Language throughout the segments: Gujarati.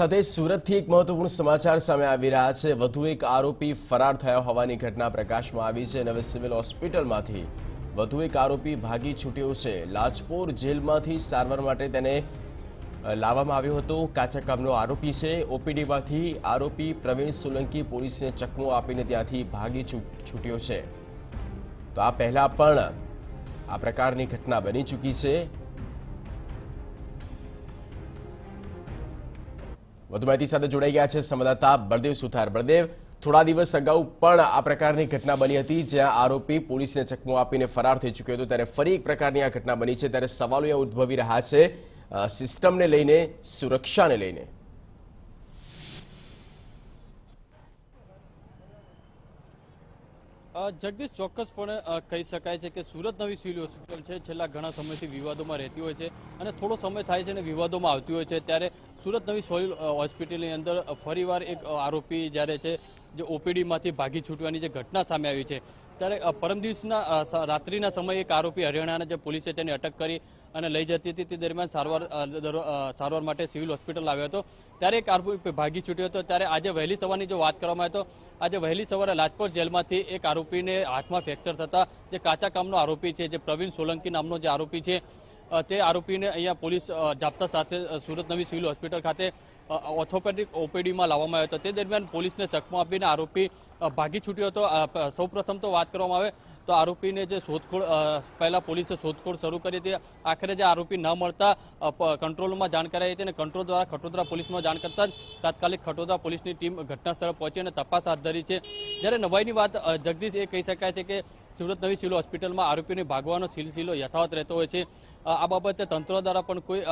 સાથે સુરતથી એક મહત્વપૂર્ણ સમાચાર સામે આવી રહ્યા છે વધુ એક આરોપી ફરાર થયો હોવાની ઘટના પ્રકાશમાં આવી છે અને સિવિલ હોસ્પિટલમાંથી વધુ એક આરોપી ભાગી છૂટ્યો છે લાજપોર જેલમાંથી સારવાર માટે તેને લાવવામાં આવ્યો હતો કાચા કામનો આરોપી છે ઓપીડીમાંથી આરોપી પ્રવીણ સોલંકી પોલીસને ચકમો આપીને ત્યાંથી ભાગી છૂટ્યો છે તો આ પહેલાં પણ આ પ્રકારની ઘટના બની ચૂકી છે વધુ માહિતી સાથે જોડાઈ ગયા છે સંવાદદાતા બળદેવ સુથાર બળદેવ થોડા દિવસ અગાઉ પણ આ પ્રકારની ઘટના બની હતી જ્યાં આરોપી પોલીસને ચકમો આપીને ફરાર થઈ ચૂક્યો હતો ત્યારે ફરી એક પ્રકારની આ ઘટના બની છે ત્યારે સવાલો એ ઉદભવી રહ્યા છે સિસ્ટમને લઈને સુરક્ષાને લઈને જગદીશ ચોક્કસપણે કહી શકાય છે કે સુરત નવી સિવિલ હોસ્પિટલ છેલ્લા ઘણા સમયથી વિવાદોમાં રહેતી હોય છે અને થોડો સમય થાય છે અને વિવાદોમાં આવતી હોય છે ત્યારે સુરત નવી સોઇલ હોસ્પિટલની અંદર ફરીવાર એક આરોપી જ્યારે છે જે ઓપીડીમાંથી ભાગી છૂટવાની જે ઘટના સામે આવી છે ત્યારે પરમ દિવસના રાત્રિના સમયે એક આરોપી હરિયાણાના જે પોલીસે તેને અટક કરી અને લઈ જતી હતી તે દરમિયાન સારવાર સારવાર માટે સિવિલ હોસ્પિટલ આવ્યો હતો ત્યારે એક આરોપી ભાગી છૂટ્યો હતો ત્યારે આજે વહેલી સવારની જો વાત કરવામાં આવે તો આજે વહેલી સવારે રાજકોટ જેલમાંથી એક આરોપીને હાથમાં ફ્રેક્ચર થતા જે કાચા કામનો આરોપી છે જે પ્રવીણ સોલંકી નામનો જે આરોપી છે તે આરોપીને અહીંયા પોલીસ જાપ્તા સાથે સુરત નવી સિવિલ હોસ્પિટલ ખાતે ઓર્થોપેડિક ઓપીડીમાં લાવવામાં આવ્યો હતો તે દરમિયાન પોલીસને ચકમો આપીને આરોપી ભાગી છૂટ્યો હતો સૌપ્રથમ તો વાત કરવામાં આવે તો આરોપીને જે શોધખોળ પહેલાં પોલીસે શોધખોળ શરૂ કરી હતી આખરે જે આરોપી ન મળતા કંટ્રોલમાં જાણ કરાઈ હતી અને કંટ્રોલ દ્વારા ખટોદરા પોલીસમાં જાણ કરતા જ તાત્કાલિક ખટોદરા પોલીસની ટીમ ઘટનાસ્થળે પહોંચી અને તપાસ હાથ ધરી છે જ્યારે નવાઈની વાત જગદીશ એ કહી શકાય છે કે સુરત નવી સિવિલ હોસ્પિટલમાં આરોપીને ભાગવાનો સિલસિલો યથાવત રહેતો હોય છે આ બાબતે તંત્ર દ્વારા પણ કોઈ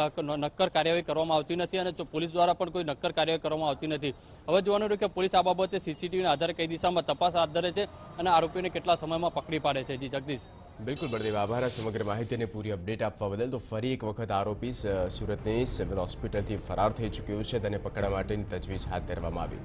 નક્કર કાર્યવાહી કરવામાં આવતી નથી અને પોલીસ દ્વારા પણ કોઈ નક્કર કાર્યવાહી કરવામાં આવતી નથી હવે જોવાનું રહ્યું કે પોલીસ આ બાબતે સીસીટીવીના આધારે કઈ દિશામાં તપાસ હાથ ધરે છે અને આરોપીઓને કેટલા સમયમાં પકડી પાડે છે જી જગદીશ બિલકુલ બળદેવ આભાર સમગ્ર માહિતીને પૂરી અપડેટ આપવા બદલ તો ફરી એક વખત આરોપી સુરતની સિવિલ હોસ્પિટલથી ફરાર થઈ ચૂક્યો છે તેને પકડવા માટેની તજવીજ હાથ ધરવામાં આવી